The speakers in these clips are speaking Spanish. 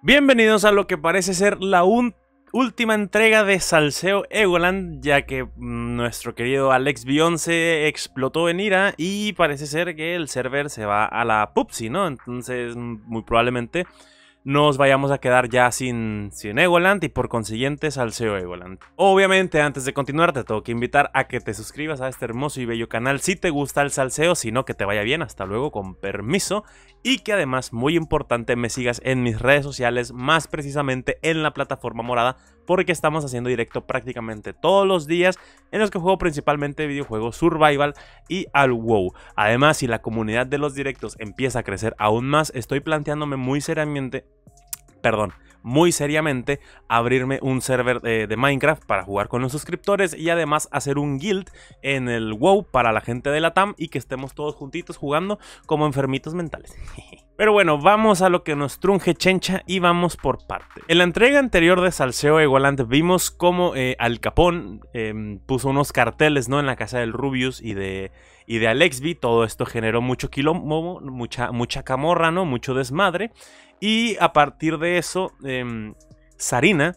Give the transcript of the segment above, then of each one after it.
Bienvenidos a lo que parece ser la última entrega de Salseo Egoland, ya que nuestro querido Alex Beyoncé explotó en ira y parece ser que el server se va a la Pupsi, ¿no? Entonces, muy probablemente nos vayamos a quedar ya sin, sin Egoland y por consiguiente Salseo Egoland. Obviamente, antes de continuar, te tengo que invitar a que te suscribas a este hermoso y bello canal si te gusta el salseo, si no, que te vaya bien. Hasta luego, con permiso y que además, muy importante, me sigas en mis redes sociales, más precisamente en la plataforma morada, porque estamos haciendo directo prácticamente todos los días en los que juego principalmente videojuegos survival y al WoW. Además, si la comunidad de los directos empieza a crecer aún más, estoy planteándome muy seriamente, perdón, muy seriamente abrirme un server de Minecraft para jugar con los suscriptores y además hacer un guild en el WoW para la gente de la TAM y que estemos todos juntitos jugando como enfermitos mentales. Pero bueno, vamos a lo que nos trunge Chencha y vamos por parte. En la entrega anterior de Salseo Igualante vimos cómo eh, Al Capón em, puso unos carteles ¿no? en la casa del Rubius y de y de Alexby. Todo esto generó mucho quilombo, mucha, mucha camorra, ¿no? Mucho desmadre. Y a partir de eso, em, Sarina,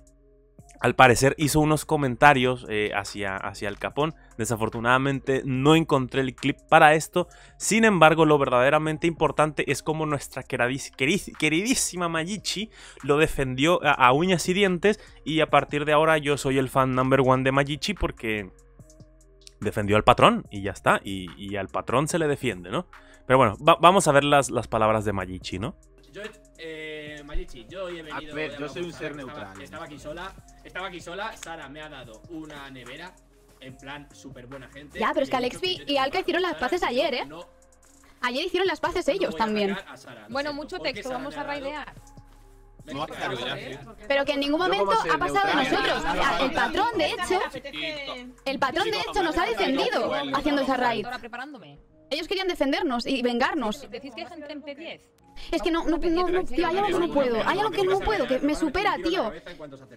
al parecer, hizo unos comentarios eh, hacia, hacia el Capón. Desafortunadamente no encontré el clip para esto. Sin embargo, lo verdaderamente importante es cómo nuestra queridísima Mayichi lo defendió a, uñas y dientes. Y a partir de ahora yo soy el fan number one de Mayichi porque defendió al patrón y ya está. Y, al patrón se le defiende, ¿no? Pero bueno, vamos a ver las, palabras de Mayichi, ¿no? Yo, eh, A ver, yo soy un ser neutral. Estaba, aquí sola, estaba aquí sola. Sara me ha dado una nevera. En plan, súper buena gente. Ya, pero es que Alexby y Alka hicieron las paces ayer, ¿eh? Ayer hicieron las paces ellos también. bueno, mucho texto, vamos a raidear. ¿eh? Pero que en ningún momento ha pasado de nosotros. El patrón, de hecho, el patrón de hecho nos ha defendido haciendo esa raid. Ellos querían defendernos y vengarnos. Decís que es que no, no, no, tío, hay algo que no puedo, hay algo que no puedo, que me supera, tío.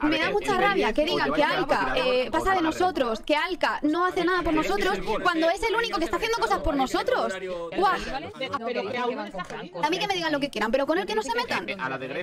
Me da mucha rabia que digan que Alca eh, pasa de nosotros, que Alca no hace nada por nosotros, cuando es el único que está haciendo cosas por nosotros. ¡Guau! Ah, a mí que me digan lo que quieran, pero con el que no se metan.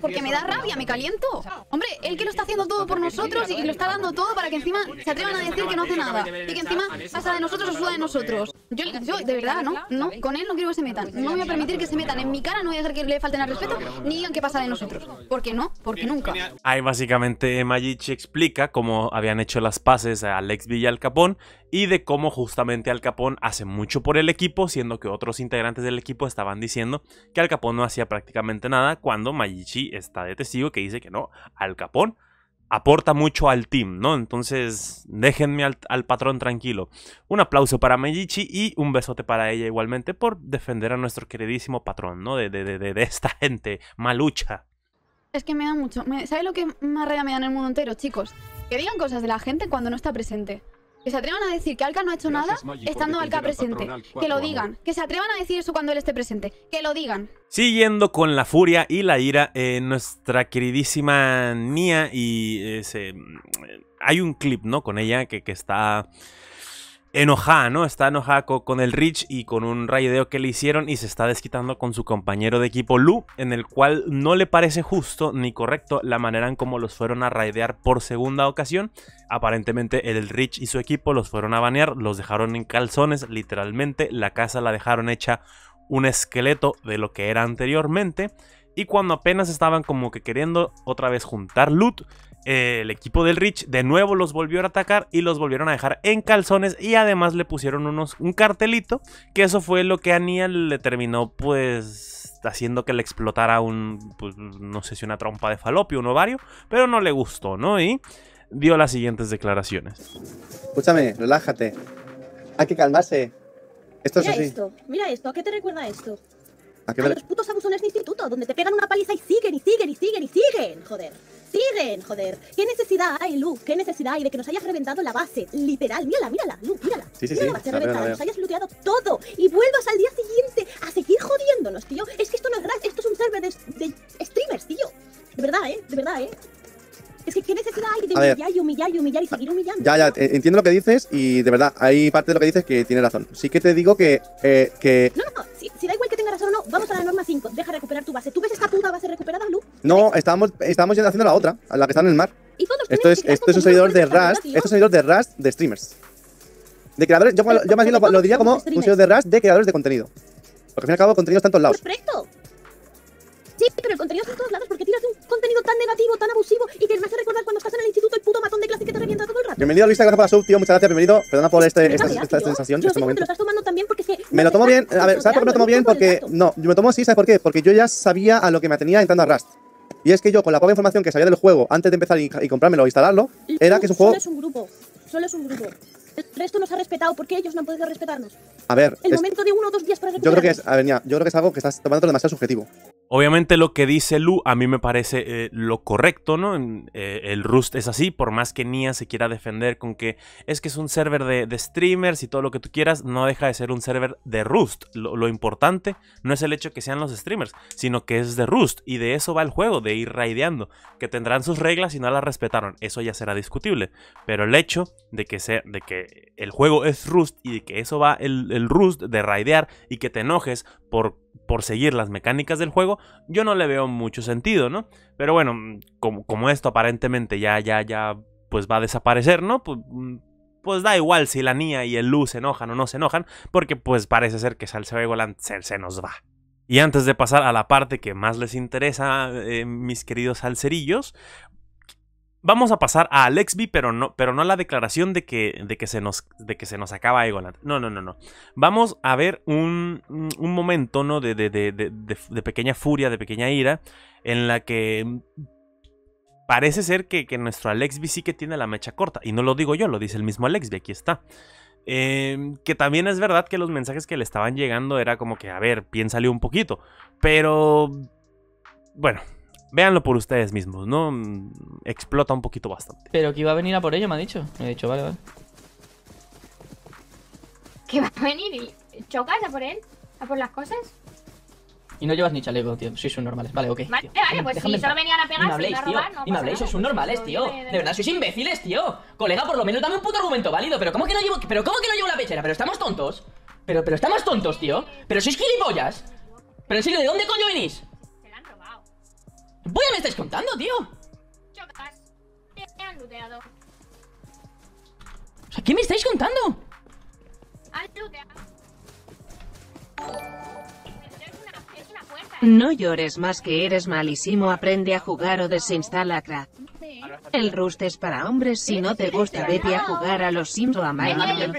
Porque me da rabia, me caliento. Hombre, el que lo está haciendo todo por nosotros y lo está dando todo para que encima se atrevan a decir que no hace nada. Y que encima pasa de nosotros o suda de nosotros. Yo, de verdad, no, no, con él no quiero que se metan. No voy a permitir que se metan. En mi cara no voy a dejar que le falten al respeto, ni digan qué pasa de nosotros. ¿Por qué no? Porque nunca. Ahí básicamente Mayichi explica cómo habían hecho las pases a Alex Villa Al Capón y de cómo justamente Al Capón hace mucho por el equipo, siendo que otros integrantes del equipo estaban diciendo que Al Capón no hacía prácticamente nada cuando Mayichi está de testigo que dice que no, Al Capón aporta mucho al team, ¿no? Entonces, déjenme al, patrón tranquilo. Un aplauso para Mejichi y un besote para ella igualmente por defender a nuestro queridísimo patrón, ¿no? De, de, de, de esta gente malucha. Es que me da mucho. ¿Sabes lo que más rea me da en el mundo entero, chicos? Que digan cosas de la gente cuando no está presente. Que se atrevan a decir que Alka no ha hecho nada estando Alka presente. Que lo digan. Que se atrevan a decir eso cuando él esté presente. Que lo digan. Siguiendo con la furia y la ira, eh, nuestra queridísima Mía y ese. Mm, eh, hay un clip, ¿no? Con ella que, que está enojada, ¿no? Está enojado con, con, el Rich y con un raideo que le hicieron y se está desquitando con su compañero de equipo Lu, en el cual no le parece justo ni correcto la manera en cómo los fueron a raidear por segunda ocasión. Aparentemente el Rich y su equipo los fueron a banear, los dejaron en calzones, literalmente, la casa la dejaron hecha un esqueleto de lo que era anteriormente. Y cuando apenas estaban como que queriendo otra vez juntar loot, eh, el equipo del Rich de nuevo los volvió a atacar y los volvieron a dejar en calzones y además le pusieron unos, un cartelito, que eso fue lo que a le terminó pues haciendo que le explotara un, pues, no sé si una trompa de falopio, un ovario, pero no le gustó, ¿no? Y dio las siguientes declaraciones. Escúchame, relájate. Hay que calmarse. Esto mira es esto, mira esto, ¿a qué te recuerda esto? Los los putos abusones de instituto donde te pegan una paliza y siguen y siguen y siguen y siguen, joder. Siguen, joder. ¿Qué necesidad hay, Lu? ¿Qué necesidad hay de que nos hayas reventado la base? Literal, mírala, mírala, Lu, mírala. Sí, sí, mírala, sí. La reventada, nos hayas looteado todo y vuelvas al día siguiente a seguir jodiéndonos, tío. Es que esto no es grave, esto es un server de, streamers, tío. De verdad, ¿eh? De verdad, ¿eh? Es que qué necesidad hay de humillar y humillar y humillar y seguir humillando. Ya, ya, entiendo lo que dices y de verdad, hay parte de lo que dices que tiene razón. Sí que te digo que. Eh, que... No, no, Vamos a la norma 5. Deja recuperar tu base. ¿Tú ves esta puta base recuperada, Lu? No, estábamos, yendo haciendo la otra, la que está en el mar. ¿Y esto es, esto es un servidor de Rust. Esto es un de Rust de streamers. De creadores. Yo, más bien lo, diría como un servidor de Rust de creadores de contenido. Porque al fin y al cabo, contenido está en todos lados. Perfecto. Sí, pero el contenido está en todos lados porque tiras un contenido tan negativo, tan abusivo y que me hace recordar cuando estás en el instituto el puto matón de clase que te revienta todo el rato. Bienvenido a Luis, gracias por la sub, tío, muchas gracias, bienvenido. Perdona por pues este, esta, esta, sensación. este momento. lo estás tomando también Me lo tomo bien. A ver, ¿sabes por qué me lo tomo bien? Porque. No, yo me tomo así, ¿sabes por qué? Porque yo ya sabía a lo que me atenía entrando a Rust. Y es que yo, con la poca información que sabía del juego antes de empezar y, y comprármelo o e instalarlo, era que es un juego. Solo es un grupo. Solo es un grupo esto nos ha respetado, ¿por qué ellos no han podido respetarnos? A ver. El momento de uno o dos días para yo creo que es, yo creo que es algo que estás tomando demasiado subjetivo. Obviamente lo que dice Lu a mí me parece eh, lo correcto, ¿no? Eh, el Rust es así, por más que Nia se quiera defender con que es que es un server de, streamers y todo lo que tú quieras, no deja de ser un server de Rust. Lo, importante no es el hecho que sean los streamers, sino que es de Rust y de eso va el juego, de ir raideando, que tendrán sus reglas y no las respetaron, eso ya será discutible, pero el hecho de que, sea, de que el juego es Rust y que eso va el, Rust de raidear y que te enojes por, por seguir las mecánicas del juego, yo no le veo mucho sentido, ¿no? Pero bueno, como, como esto aparentemente ya, ya, ya, pues va a desaparecer, ¿no? Pues, pues da igual si la Nia y el Lu se enojan o no se enojan, porque pues parece ser que Salsero se, se nos va. Y antes de pasar a la parte que más les interesa, eh, mis queridos salserillos, Vamos a pasar a Alexby, pero no, pero no a la declaración de que, de que, se, nos, de que se nos acaba igual. No, no, no, no. Vamos a ver un, momento, ¿no? De, de, pequeña furia, de pequeña ira, en la que parece ser que, nuestro Alexby sí que tiene la mecha corta. Y no lo digo yo, lo dice el mismo Alexby, aquí está. Em, que también es verdad que los mensajes que le estaban llegando era como que, a ver, piénsale un poquito. Pero... Bueno, véanlo por ustedes mismos, ¿no? Mm, explota un poquito bastante. Pero que iba a venir a por ello, me ha dicho. Me ha dicho, vale, vale. Que va a venir y chocas a por él, a por las cosas. Y no llevas ni chaleco, tío. Sois subnormales. Vale, ok. Vale, vale, pues si solo venían a pegar, habléis, a tío. Y me habléis, sois pues normales, tío. De verdad, sois imbéciles, tío. Colega, por lo menos dame un puto argumento válido. Pero ¿cómo que no llevo, pero cómo que no llevo la pechera? Pero estamos tontos. Pero, pero estamos tontos, tío. Pero sois gilipollas. Pero en serio, ¿de dónde coño venís? ¡Voy me estáis contando, tío! Chocas, ¿qué me estáis contando? No llores más que eres malísimo, aprende a jugar o desinstala crack. El Rust es para hombres si no te gusta, vete a jugar a los Sims o a Minecraft.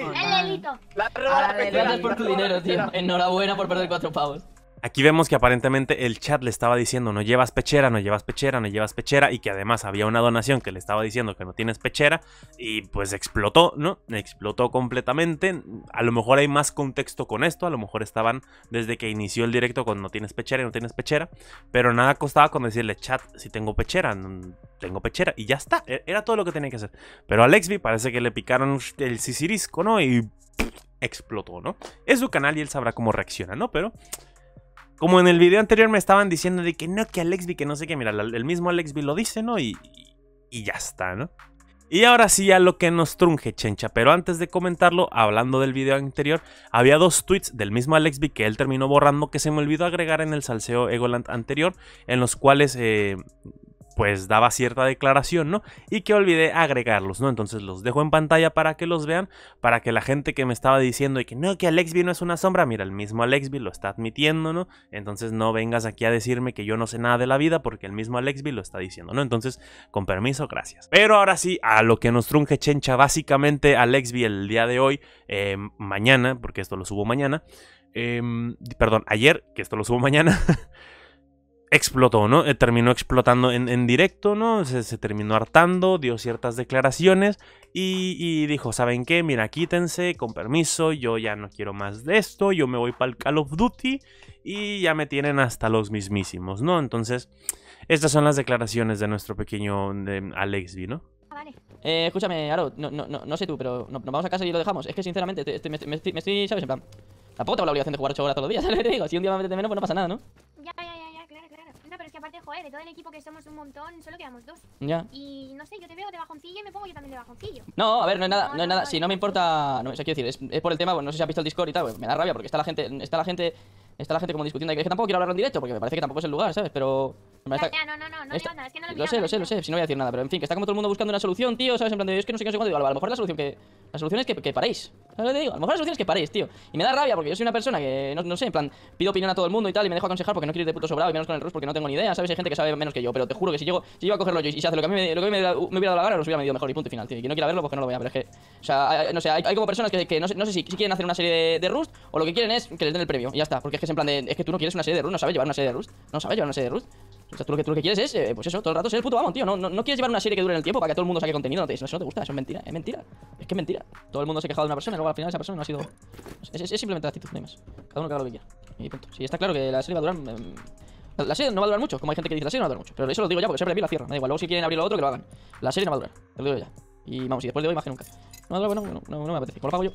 Gracias por tu dinero, tío. Enhorabuena por perder cuatro pavos. Aquí vemos que aparentemente el chat le estaba diciendo no llevas pechera, no llevas pechera, no llevas pechera y que además había una donación que le estaba diciendo que no tienes pechera y pues explotó, ¿no? Explotó completamente. A lo mejor hay más contexto con esto, a lo mejor estaban desde que inició el directo con no tienes pechera y no tienes pechera, pero nada costaba con decirle chat si tengo pechera, tengo pechera y ya está, e, era todo lo que tenía que hacer. Pero a Lexby parece que le picaron el sisirisco, ¿no? Y explotó, ¿no? Es su canal y él sabrá cómo reacciona, ¿no? Pero como en el video anterior me estaban diciendo de que no, que Alexby, que no sé qué, mira, el mismo Alexby lo dice, ¿no? Y, y ya está, ¿no? Y ahora sí a lo que nos trunje, chencha. Pero antes de comentarlo, hablando del video anterior, había dos tweets del mismo Alexby que él terminó borrando que se me olvidó agregar en el salseo Egoland anterior, en los cuales eh, pues daba cierta declaración, ¿no? Y que olvidé agregarlos, ¿no? Entonces los dejo en pantalla para que los vean, para que la gente que me estaba diciendo y que no, que Alexby no es una sombra, mira, el mismo Alexby lo está admitiendo, ¿no? Entonces no vengas aquí a decirme que yo no sé nada de la vida porque el mismo Alexby lo está diciendo, ¿no? Entonces, con permiso, gracias. Pero ahora sí, a lo que nos trunge Chencha, básicamente Alexby el día de hoy, eh, mañana, porque esto lo subo mañana, em, perdón, ayer, que esto lo subo mañana. explotó, ¿no? Eh, terminó explotando en, en directo, ¿no? Se, terminó hartando, dio ciertas declaraciones y, y, dijo, ¿saben qué? Mira, quítense, con permiso, yo ya no quiero más de esto, yo me voy para el Call of Duty y ya me tienen hasta los mismísimos, ¿no? Entonces, estas son las declaraciones de nuestro pequeño de ¿no? Ah, vale. Eh, escúchame, Aro, no, no, no, no sé tú, pero nos no vamos a casa y lo dejamos. Es que sinceramente, te, me, estoy, ¿sabes? En plan, tampoco tengo la obligación de jugar 8 horas todos los días, ¿sabes? Digo, si un día me de menos, pues no pasa nada, ¿no? de todo el equipo que somos un montón, solo quedamos dos. Ya. Y no sé, yo te veo de bajoncillo y me pongo yo también de bajoncillo. No, a ver, no es nada, no, es nada. si no me importa. No, sé quiero decir, es, es, por el tema, bueno, no sé si has visto el Discord y tal, me da rabia porque está la gente, está la gente Está la gente como discutiendo. Es que tampoco quiero hablar en directo porque me parece que tampoco es el lugar, ¿sabes? Pero. no no, no, no, no es que no lo, lo sé, lo sé, lo sé, si no voy a decir nada, pero en fin, que está como todo el mundo buscando una solución, tío, ¿sabes? En plan de, es que no sé qué, no sé cuándo, a lo mejor la solución que... La solución es que, que paréis, lo digo? A lo mejor la solución es que paréis, tío. Y me da rabia porque yo soy una persona que, no, no sé, en plan, pido opinión a todo el mundo y tal, y me dejo aconsejar porque no quiero ir de puto sobrado y menos con el rust porque no tengo ni idea, ¿sabes? Hay gente que sabe menos que yo, pero te juro que si llego, si llego a cogerlo yo y se hace lo que a mí me, lo que a mí me, me hubiera dado la gana, los hubiera medido mejor y punto y final, tío. Y no quiero verlo porque pues no lo voy a ver, es que... O sea, no sé, hay, hay como personas que, que no, sé, no sé, si, si quieren hacer una serie de, de Rust o lo que quieren es que les den el premio, y ya está, porque es que es en plan de. Es que tú no quieres una serie de Rust, no sabes llevar una serie de Rust. No sabes llevar una serie de Rust. O sea, tú lo que, tú lo que quieres es, eh, pues eso, todo el rato ser el puto amo, tío. No, no, no, quieres llevar una serie que dure en el tiempo para que todo el mundo saque contenido. No te, eso no te gusta, eso es mentira, es mentira. Es que es mentira. Todo el mundo se ha quejado de una persona y luego al final esa persona no ha sido. Es, simplemente la actitud, no más. Cada uno que haga lo que quiera. Y punto. Sí, está claro que la serie va a durar. Em, la, serie no va a durar mucho, como hay gente que dice, la serie no va a durar mucho. Pero eso lo digo ya porque siempre la cierra. Me da igual, luego si quieren abrir lo otro, que lo hagan. La serie no va a durar, te lo digo ya. Y vamos, y después de hoy, más que nunca. No, no, no, no, no me apetece. Por lo pago yo?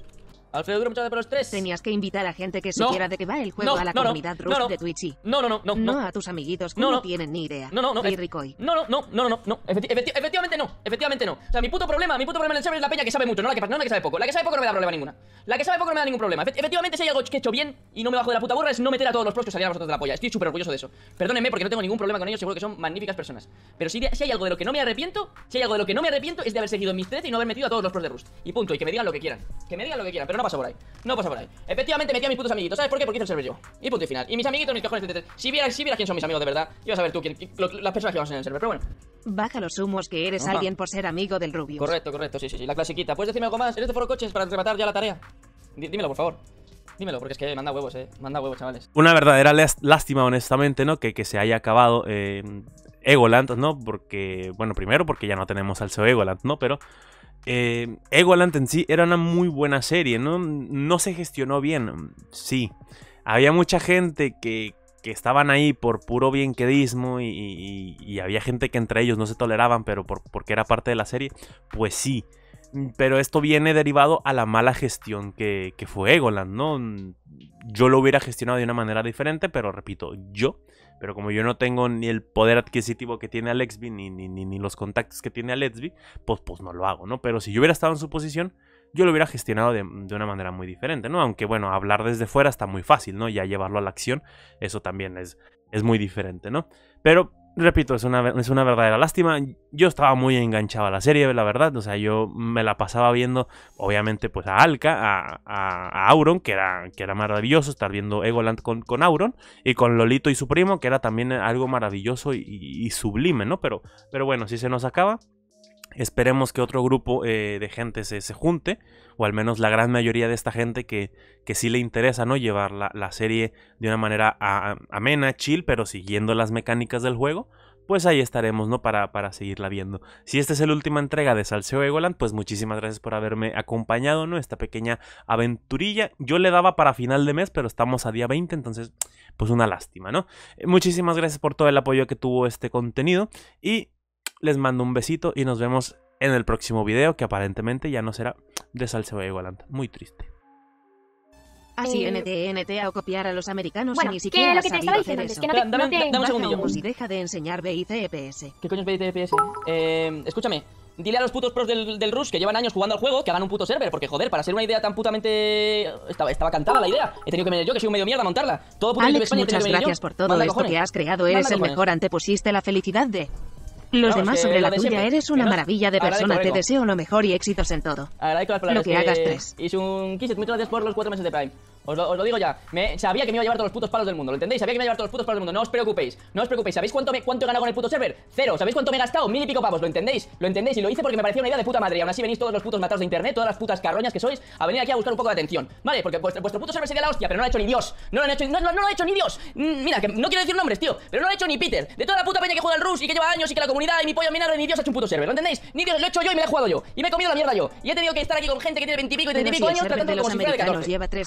Alfredo Duro, muchas gracias por los tres. Tenías que invitar a gente que supiera de qué va el juego a la comunidad Rust de Twitch. No, no, no, no, no. a tus amiguitos que no, tienen ni idea. No, no, no. No, no, no, no, no, no. efectivamente no, efectivamente no. O sea, mi puto problema, mi puto problema en el server es la peña que sabe mucho, no la que, no la que sabe poco. La que sabe poco no me da problema ninguna. La que sabe poco no me da ningún problema. efectivamente, si hay algo que he hecho bien y no me bajo de la puta burra es no meter a todos los pros que salían a vosotros de la polla. Estoy súper orgulloso de eso. Perdónenme porque no tengo ningún problema con ellos, seguro que son magníficas personas. Pero si, si hay algo de lo que no me arrepiento, si hay algo de lo que no me arrepiento es de haber seguido mis 13 y no haber metido a todos los pros de Rust. Y punto, y que me digan lo que quieran. Que me digan lo que quieran no pasa por ahí No pasa por ahí Efectivamente metí a mis putos amiguitos ¿Sabes por qué? Porque hice el server yo Y punto y final Y mis amiguitos, mis cojones, Si vieras, si quién son mis amigos de verdad Ibas a ver tú las personas que vamos a en el server Pero bueno Baja los humos que eres alguien por ser amigo del Rubius Correcto, correcto, sí, sí, sí La clasiquita ¿Puedes decirme algo más? ¿Eres de Foro Coches para rematar ya la tarea? dímelo, por favor Dímelo, porque es que manda huevos, eh. Manda huevos, chavales. Una verdadera lástima, honestamente, ¿no? Que, que se haya acabado eh, Egoland, ¿no? Porque, bueno, primero porque ya no tenemos al CEO Egoland, ¿no? Pero Egoland eh, en sí era una muy buena serie, ¿no? No se gestionó bien, sí. Había mucha gente que, que estaban ahí por puro bienquedismo y, había gente que entre ellos no se toleraban, pero por, porque era parte de la serie, pues sí. Pero esto viene derivado a la mala gestión que, que fue Egoland, ¿no? yo lo hubiera gestionado de una manera diferente, pero repito, yo. Pero como yo no tengo ni el poder adquisitivo que tiene Alexby, ni, ni, ni, los contactos que tiene Alexby, pues, pues no lo hago, ¿no? Pero si yo hubiera estado en su posición, yo lo hubiera gestionado de, una manera muy diferente, ¿no? Aunque bueno, hablar desde fuera está muy fácil, ¿no? Ya llevarlo a la acción, eso también es, es muy diferente, ¿no? Pero Repito, es una, es una verdadera lástima. Yo estaba muy enganchado a la serie, la verdad. O sea, yo me la pasaba viendo, obviamente, pues a Alka, a, a, Auron, que era, que era maravilloso estar viendo Egoland con, con Auron, y con Lolito y su primo, que era también algo maravilloso y, y sublime, ¿no? Pero, pero bueno, si se nos acaba, Esperemos que otro grupo eh, de gente se, junte, o al menos la gran mayoría de esta gente que, que sí le interesa, ¿no? Llevar la, serie de una manera amena, chill, pero siguiendo las mecánicas del juego. Pues ahí estaremos, ¿no? Para, para seguirla viendo. Si esta es la última entrega de Salseo Egoland, pues muchísimas gracias por haberme acompañado, ¿no? Esta pequeña aventurilla. Yo le daba para final de mes, pero estamos a día 20, entonces, pues una lástima, ¿no? Eh, muchísimas gracias por todo el apoyo que tuvo este contenido y les mando un besito y nos vemos en el próximo video, que aparentemente ya no será de Salseo y Igualanta. Muy triste. Así eh, NTNT a copiar a los americanos bueno, ni siquiera lo que te estaba dame, un segundillo. Y deja de enseñar BICPS. E ¿Qué coño es BICPS? E eh, escúchame, dile a los putos pros del, del, Rush que llevan años jugando al juego que hagan un puto server, porque joder, para ser una idea tan putamente. Estaba, estaba cantada la idea. He tenido que venir yo, que soy un medio mierda, a montarla. Todo puto Alex, muchas gracias por todo esto que has creado. Eres el mejor. Antepusiste la felicidad de. Los demás sobre la tuya, eres una maravilla de persona, te deseo lo mejor y éxitos en todo. Agradezco que, hagas tres. Y un muchas gracias por los cuatro meses de Prime. Os lo, digo ya, me, sabía que me iba a llevar todos los putos palos del mundo, ¿lo entendéis? Sabía que me iba a llevar todos los putos palos del mundo, no os preocupéis, no os preocupéis, ¿sabéis cuánto, me, cuánto he ganado con el puto server? Cero, ¿sabéis cuánto me he gastado? Mil y pico pavos, ¿lo entendéis? Lo entendéis y lo hice porque me parecía una idea de puta madre y aún así venís todos los putos matados de internet, todas las putas carroñas que sois, a venir aquí a buscar un poco de atención, ¿vale? Porque vuestro, puto server sería la hostia, pero no lo ha hecho ni Dios, no lo han hecho, lo ha hecho ni Dios, mm, mira, que no quiero decir nombres, tío, pero no lo ha hecho ni Peter, de toda la puta peña que juega al Rush y que lleva años y que la y mi pollo minero, y ni Dios ha hecho un puto server, ¿lo entendéis? Ni Dios, lo he hecho yo y me lo he jugado yo. Y me he comido la mierda yo. Y he tenido que estar aquí con gente que tiene 20 y pico y 30 pico años tratando como si fuera de 14. Lleva tres